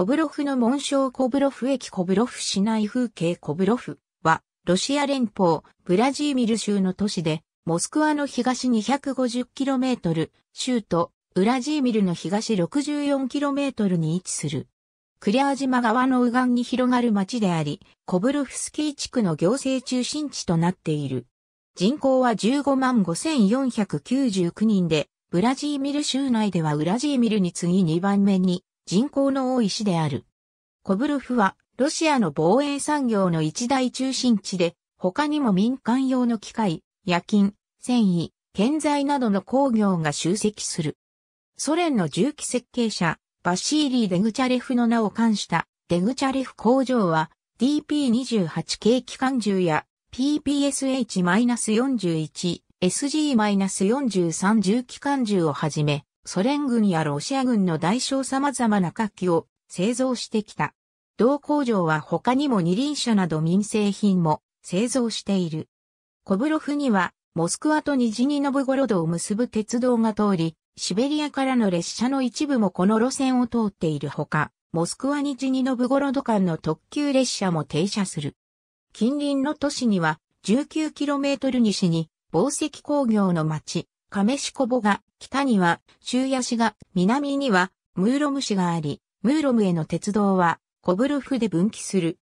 コブロフの紋章コブロフ駅コブロフ市内風景コブロフは、ロシア連邦、ブラジーミル州の都市で、モスクワの東 250km、州都、ウラジーミルの東 64km に位置する。クリアー島側の右岸に広がる町であり、コブロフスキー地区の行政中心地となっている。人口は15万5499人で、ブラジーミル州内ではウラジーミルに次2番目に人口の多い市である。コブルフはロシアの防衛産業の一大中心地で、他にも民間用の機械、夜勤、繊維、建材などの工業が集積する。ソ連の重機設計者、バシーリー・デグチャレフの名を冠したデグチャレフ工場は DP28 系機関銃や PPSH-41、SG-43 重機関銃をはじめソ連軍やロシア軍の大小様々な楽器を製造してきた。同工場は他にも二輪車など民生品も製造している。コブロフには、モスクワとニジニノブゴロドを結ぶ鉄道が通り、シベリアからの列車の一部もこの路線を通っているほか、モスクワニジニノブゴロド間の特急列車も停車する。近隣の都市には 19km 西に、宝石工業の町、カメシコボが北には、周野市が、南には、ムーロム市があり、ムーロムへの鉄道は、コブルフで分岐する。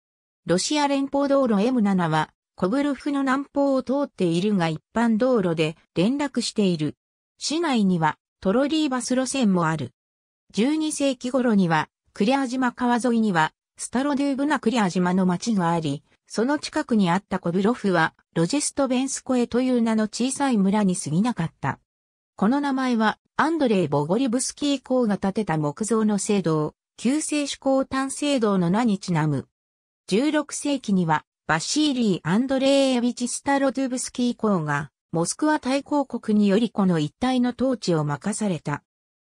ロシア連邦道路 M7 は、コブルフの南方を通っているが一般道路で連絡している。市内にはトロリーバス路線もある。12世紀頃にはクリア島川沿いにはスタロデューブナクリア島の町があり、その近くにあったコブロフはロジェストベンスコエという名の小さい村に過ぎなかった。この名前は、アンドレイ・ボゴリブスキー公が建てた木造の聖堂、旧聖主公単聖堂の名にちなむ。16世紀には、バシーリー・アンドレイエビチ・スタロドゥブスキー公が、モスクワ大公国によりこの一帯の統治を任された。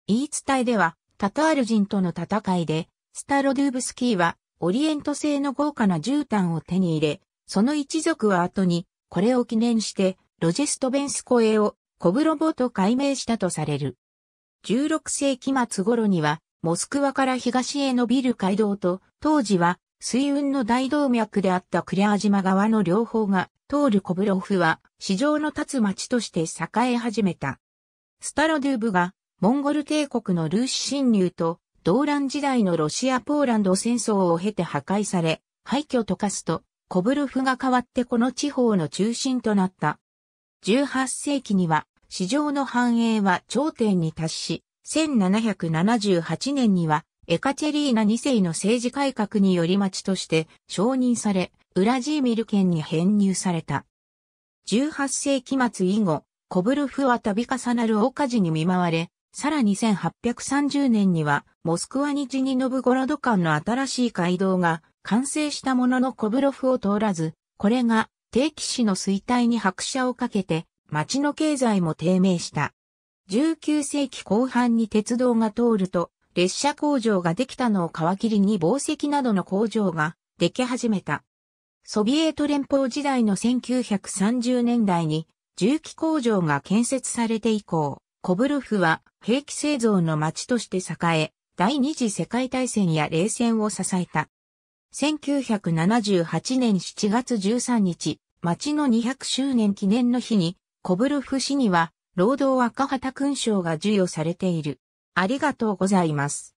言い伝えでは、タタール人との戦いで、スタロドゥブスキーは、オリエント製の豪華な絨毯を手に入れ、その一族は後に、これを記念して、ロジェストベンスコエをコブロボと改名したとされる。16世紀末頃には、モスクワから東へ伸びる街道と、当時は水運の大動脈であったクリア島側の両方が通るコブロフは、市場の立つ町として栄え始めた。スタロドゥーブが、モンゴル帝国のルーシ侵入と、動乱時代のロシア・ポーランド戦争を経て破壊され、廃墟と化すと、コブロフが変わってこの地方の中心となった。18世紀には、市場の繁栄は頂点に達し、1778年にはエカチェリーナ2世の政治改革により町として承認され、ウラジーミル県に編入された。18世紀末以後、コブルフは度重なる大火事に見舞われ、さらに1830年には、モスクワに地にノブゴロド間の新しい街道が完成したもののコブロフを通らず、これが定期市の衰退に拍車をかけて、町の経済も低迷した。19世紀後半に鉄道が通ると、列車工場ができたのを皮切りに紡績などの工場ができ始めた。ソビエト連邦時代の1930年代に重機工場が建設されて以降、コブロフは兵器製造の町として栄え、第二次世界大戦や冷戦を支えた。1978年7月13日、町の200周年記念の日にコブルフ氏には、労働赤旗勲章が授与されている。ありがとうございます。